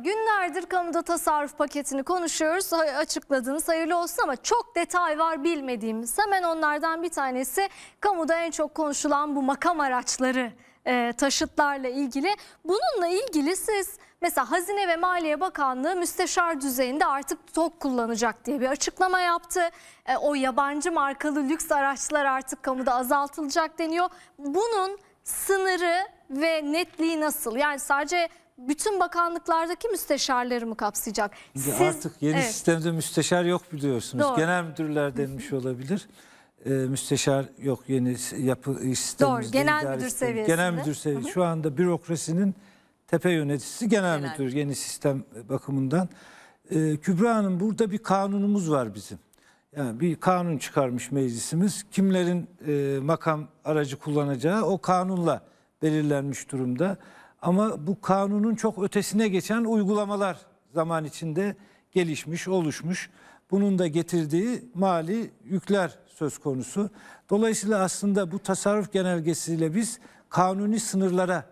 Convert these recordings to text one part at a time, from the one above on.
Günlerdir kamuda tasarruf paketini konuşuyoruz. Açıkladınız hayırlı olsun ama çok detay var bilmediğimiz. Hemen onlardan bir tanesi kamuda en çok konuşulan bu makam araçları e, taşıtlarla ilgili. Bununla ilgili siz mesela Hazine ve Maliye Bakanlığı müsteşar düzeyinde artık TOK kullanacak diye bir açıklama yaptı. E, o yabancı markalı lüks araçlar artık kamuda azaltılacak deniyor. Bunun sınırı ve netliği nasıl? Yani sadece bütün bakanlıklardaki müsteşarları mı kapsayacak? Siz, Artık yeni evet. sistemde müsteşar yok biliyorsunuz. Doğru. Genel müdürler denmiş olabilir. Ee, müsteşar yok yeni yapı iş sistemimizde. Doğru genel müdür sistemi. seviyesinde. Genel müdür seviyesi. Şu anda bürokrasinin tepe yöneticisi genel, genel. müdür yeni sistem bakımından. Ee, Kübra Hanım burada bir kanunumuz var bizim. Yani bir kanun çıkarmış meclisimiz. Kimlerin e, makam aracı kullanacağı o kanunla belirlenmiş durumda. Ama bu kanunun çok ötesine geçen uygulamalar zaman içinde gelişmiş, oluşmuş. Bunun da getirdiği mali yükler söz konusu. Dolayısıyla aslında bu tasarruf genelgesiyle biz kanuni sınırlara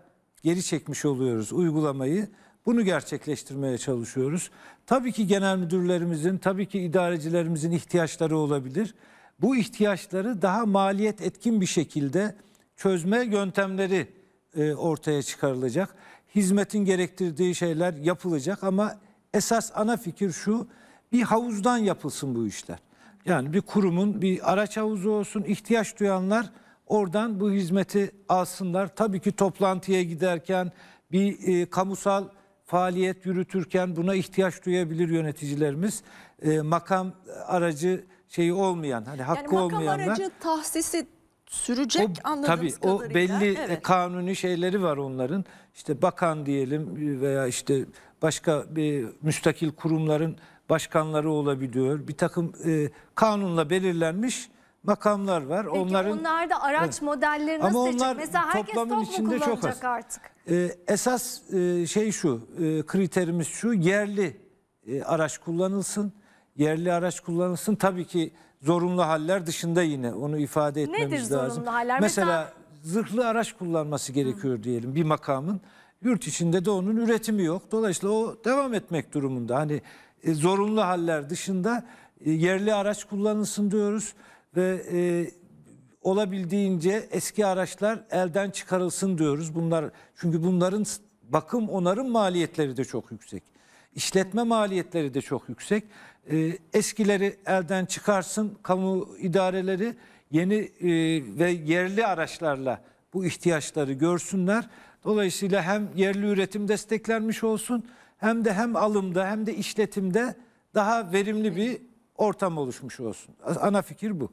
geri çekmiş oluyoruz uygulamayı. Bunu gerçekleştirmeye çalışıyoruz. Tabii ki genel müdürlerimizin, tabii ki idarecilerimizin ihtiyaçları olabilir. Bu ihtiyaçları daha maliyet etkin bir şekilde çözme yöntemleri e, ortaya çıkarılacak. Hizmetin gerektirdiği şeyler yapılacak ama esas ana fikir şu bir havuzdan yapılsın bu işler. Yani bir kurumun bir araç havuzu olsun ihtiyaç duyanlar oradan bu hizmeti alsınlar. Tabii ki toplantıya giderken bir e, kamusal faaliyet yürütürken buna ihtiyaç duyabilir yöneticilerimiz. E, makam aracı şeyi olmayan hani hakkı yani makam olmayanlar. aracı tahsisi sürecek o, anladığımız tabii, kadarıyla. O belli evet. kanuni şeyleri var onların. İşte bakan diyelim veya işte başka bir müstakil kurumların başkanları olabiliyor. Bir takım e, kanunla belirlenmiş makamlar var. Peki onların, onlar da araç evet. modelleri nasıl Ama onlar seçecek? Mesela herkes top içinde çok az. artık? E, esas e, şey şu, e, kriterimiz şu yerli e, araç kullanılsın yerli araç kullanılsın. Tabii ki zorunlu haller dışında yine onu ifade etmemiz Nedir zorunlu lazım. haller? Mesela, Mesela zırhlı araç kullanması gerekiyor diyelim bir makamın. Yurt içinde de onun üretimi yok. Dolayısıyla o devam etmek durumunda. Hani e, zorunlu haller dışında e, yerli araç kullanılsın diyoruz ve e, olabildiğince eski araçlar elden çıkarılsın diyoruz. Bunlar çünkü bunların bakım onarım maliyetleri de çok yüksek. İşletme maliyetleri de çok yüksek. Ee, eskileri elden çıkarsın kamu idareleri yeni e, ve yerli araçlarla bu ihtiyaçları görsünler. Dolayısıyla hem yerli üretim desteklenmiş olsun hem de hem alımda hem de işletimde daha verimli bir ortam oluşmuş olsun. Ana fikir bu.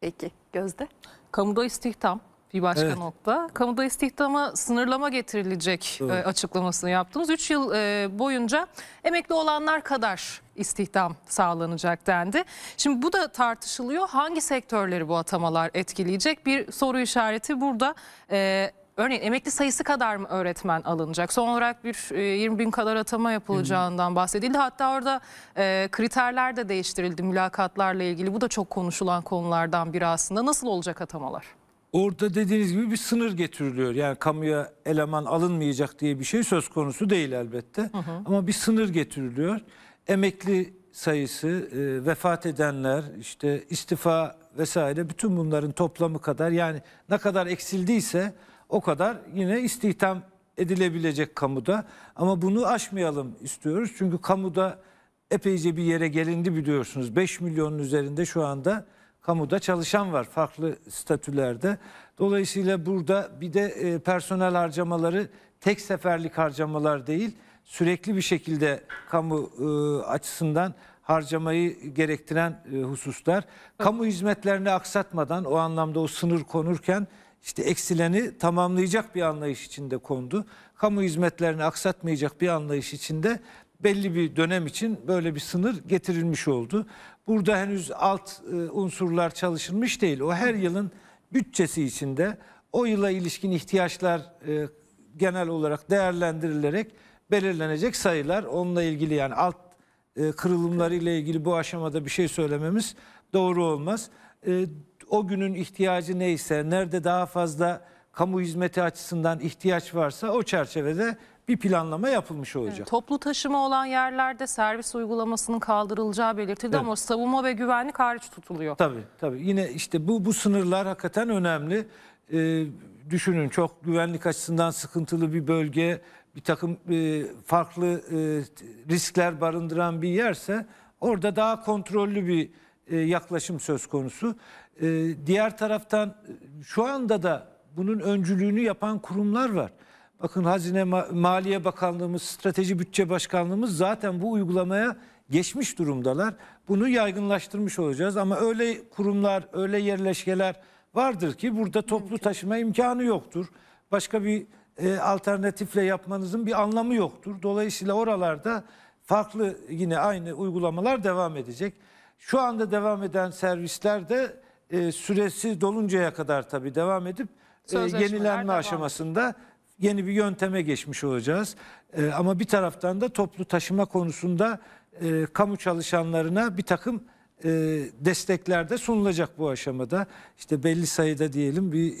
Peki Gözde. Kamuda istihdam bir başka evet. nokta. Kamuda istihdama sınırlama getirilecek e, evet. açıklamasını yaptınız. 3 yıl e, boyunca emekli olanlar kadar istihdam sağlanacak dendi. Şimdi bu da tartışılıyor. Hangi sektörleri bu atamalar etkileyecek? Bir soru işareti burada. E, örneğin emekli sayısı kadar mı öğretmen alınacak? Son olarak bir 20 bin kadar atama yapılacağından bahsedildi. Hatta orada e, kriterler de değiştirildi mülakatlarla ilgili. Bu da çok konuşulan konulardan biri aslında. Nasıl olacak atamalar? Orada dediğiniz gibi bir sınır getiriliyor. Yani kamuya eleman alınmayacak diye bir şey söz konusu değil elbette. Hı hı. Ama bir sınır getiriliyor. Emekli sayısı, e, vefat edenler, işte istifa vesaire bütün bunların toplamı kadar yani ne kadar eksildiyse o kadar yine istihdam edilebilecek kamuda. Ama bunu aşmayalım istiyoruz. Çünkü kamuda epeyce bir yere gelindi biliyorsunuz. 5 milyonun üzerinde şu anda kamuda çalışan var farklı statülerde. Dolayısıyla burada bir de e, personel harcamaları tek seferlik harcamalar değil, sürekli bir şekilde kamu e, açısından harcamayı gerektiren e, hususlar. Kamu hizmetlerini aksatmadan o anlamda o sınır konurken işte eksileni tamamlayacak bir anlayış içinde kondu. Kamu hizmetlerini aksatmayacak bir anlayış içinde belli bir dönem için böyle bir sınır getirilmiş oldu. Burada henüz alt e, unsurlar çalışılmış değil. O her yılın bütçesi içinde o yıla ilişkin ihtiyaçlar e, genel olarak değerlendirilerek belirlenecek sayılar. Onunla ilgili yani alt e, kırılımları ile ilgili bu aşamada bir şey söylememiz doğru olmaz. E, o günün ihtiyacı neyse, nerede daha fazla kamu hizmeti açısından ihtiyaç varsa o çerçevede bir planlama yapılmış olacak. Evet, toplu taşıma olan yerlerde servis uygulamasının kaldırılacağı belirtildi evet. ama savunma ve güvenlik hariç tutuluyor. Tabii tabii. Yine işte bu bu sınırlar hakikaten önemli. Ee, düşünün çok güvenlik açısından sıkıntılı bir bölge, bir takım e, farklı e, riskler barındıran bir yerse orada daha kontrollü bir e, yaklaşım söz konusu. E, diğer taraftan şu anda da bunun öncülüğünü yapan kurumlar var. Bakın Hazine Maliye Bakanlığımız, Strateji Bütçe Başkanlığımız zaten bu uygulamaya geçmiş durumdalar. Bunu yaygınlaştırmış olacağız ama öyle kurumlar, öyle yerleşkeler vardır ki burada toplu taşıma imkanı yoktur. Başka bir e, alternatifle yapmanızın bir anlamı yoktur. Dolayısıyla oralarda farklı yine aynı uygulamalar devam edecek. Şu anda devam eden servisler de e, süresi doluncaya kadar tabii devam edip e, yenilenme aşamasında yeni bir yönteme geçmiş olacağız. E, ama bir taraftan da toplu taşıma konusunda e, kamu çalışanlarına bir takım e, destekler de sunulacak bu aşamada. İşte belli sayıda diyelim bir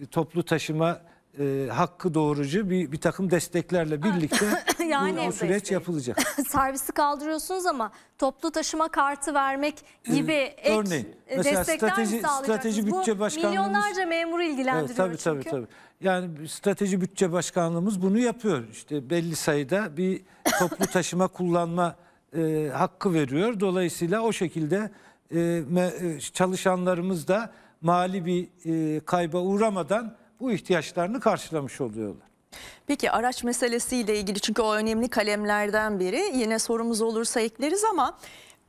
e, toplu taşıma e, hakkı doğrucu bir, bir takım desteklerle birlikte yani bu, o süreç desteği. yapılacak. Servisi kaldırıyorsunuz ama toplu taşıma kartı vermek ee, gibi ee, ek örneğin, e, mesela strateji, strateji bütçe bu başkanlığımız milyonlarca memur ilgilendiriyor evet, tabii, çünkü. Tabii, tabii. Yani strateji bütçe başkanlığımız bunu yapıyor. İşte belli sayıda bir toplu taşıma kullanma e, hakkı veriyor. Dolayısıyla o şekilde e, me, e, çalışanlarımız da mali bir e, kayba uğramadan bu ihtiyaçlarını karşılamış oluyorlar. Peki araç meselesiyle ilgili çünkü o önemli kalemlerden biri. Yine sorumuz olursa ekleriz ama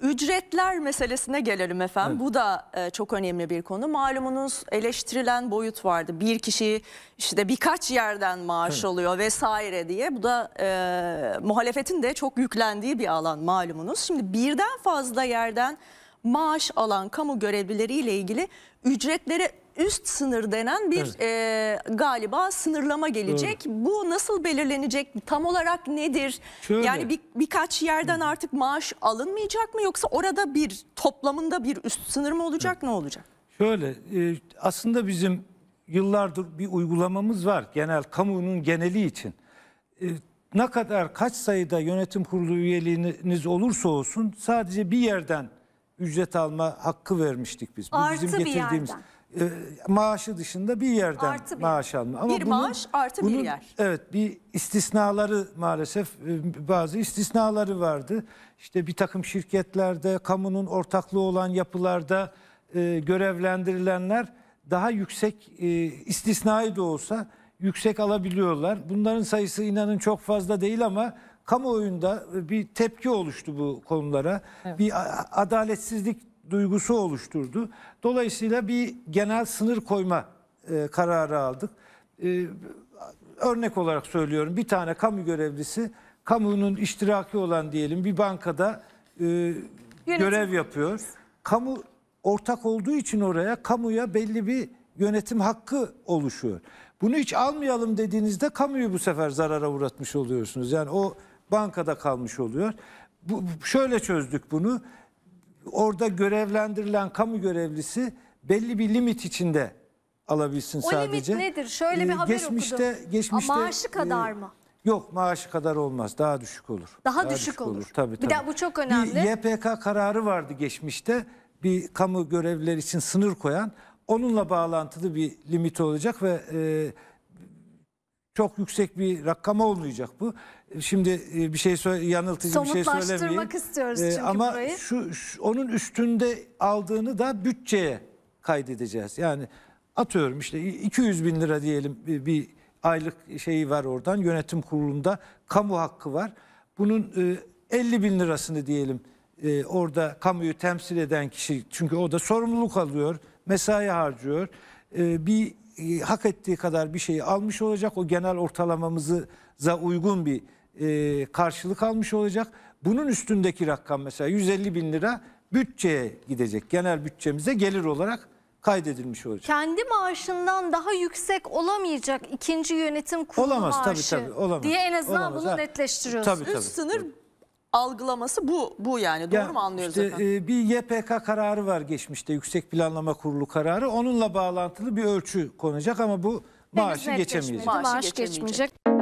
Ücretler meselesine gelelim efendim. Evet. Bu da e, çok önemli bir konu. Malumunuz eleştirilen boyut vardı. Bir kişi işte birkaç yerden maaş evet. alıyor vesaire diye. Bu da e, muhalefetin de çok yüklendiği bir alan malumunuz. Şimdi birden fazla yerden maaş alan kamu görevlileriyle ilgili ücretlere üst sınır denen bir evet. e, galiba sınırlama gelecek. Doğru. Bu nasıl belirlenecek? Tam olarak nedir? Şöyle. Yani bir, birkaç yerden artık maaş alınmayacak mı yoksa orada bir toplamında bir üst sınır mı olacak evet. ne olacak? Şöyle e, aslında bizim yıllardır bir uygulamamız var genel kamunun geneli için. E, ne kadar kaç sayıda yönetim kurulu üyeliğiniz olursa olsun sadece bir yerden ücret alma hakkı vermiştik biz. Bu Artı bizim getirdiğimiz. Bir yerden e, maaşı dışında bir yerden artı bir. maaş alma. Ama bir bunun, maaş artı bunun, bir yer. Evet bir istisnaları maalesef e, bazı istisnaları vardı. İşte bir takım şirketlerde, kamunun ortaklığı olan yapılarda e, görevlendirilenler daha yüksek e, istisnai de olsa yüksek alabiliyorlar. Bunların sayısı inanın çok fazla değil ama kamuoyunda e, bir tepki oluştu bu konulara. Evet. Bir adaletsizlik duygusu oluşturdu. Dolayısıyla bir genel sınır koyma e, kararı aldık. E, örnek olarak söylüyorum bir tane kamu görevlisi kamunun iştiraki olan diyelim bir bankada e, görev yapıyor. Kamu ortak olduğu için oraya kamuya belli bir yönetim hakkı oluşuyor. Bunu hiç almayalım dediğinizde kamuyu bu sefer zarara uğratmış oluyorsunuz. Yani o bankada kalmış oluyor. Bu, şöyle çözdük bunu orada görevlendirilen kamu görevlisi belli bir limit içinde alabilsin o sadece. O limit nedir? Şöyle bir ee, haber geçmişte, okudum. Geçmişte, maaşı kadar e, mı? Yok maaşı kadar olmaz. Daha düşük olur. Daha, daha düşük, düşük olur. olur. Tabii, tabii. Bir de bu çok önemli. Bir YPK kararı vardı geçmişte. Bir kamu görevlileri için sınır koyan. Onunla bağlantılı bir limit olacak ve... E, çok yüksek bir rakama olmayacak bu. Şimdi e, bir şey söyle, yanıltıcı bir şey söylemeyeyim. Somutlaştırmak istiyoruz e, çünkü ama burayı. Ama şu, şu, onun üstünde aldığını da bütçeye kaydedeceğiz. Yani atıyorum işte 200 bin lira diyelim bir, e, bir aylık şeyi var oradan yönetim kurulunda kamu hakkı var. Bunun 50 bin lirasını diyelim orada kamuyu temsil eden kişi çünkü o da sorumluluk alıyor, mesai harcıyor. Bir e, hak ettiği kadar bir şeyi almış olacak. O genel ortalamamıza uygun bir e, karşılık almış olacak. Bunun üstündeki rakam mesela 150 bin lira bütçeye gidecek. Genel bütçemize gelir olarak kaydedilmiş olacak. Kendi maaşından daha yüksek olamayacak ikinci yönetim kurulu olamaz, maaşı tabii, tabii, olamaz, diye en azından olamaz, bunu ha. netleştiriyorsunuz. Tabii, tabii, Üst sınır tabii algılaması bu bu yani doğru ya, mu anlıyoruz işte, efendim? E, bir YPK kararı var geçmişte Yüksek Planlama Kurulu kararı onunla bağlantılı bir ölçü konacak ama bu Henüz maaşı geçemeyecek. Maaşı, maaşı geçmeyecek.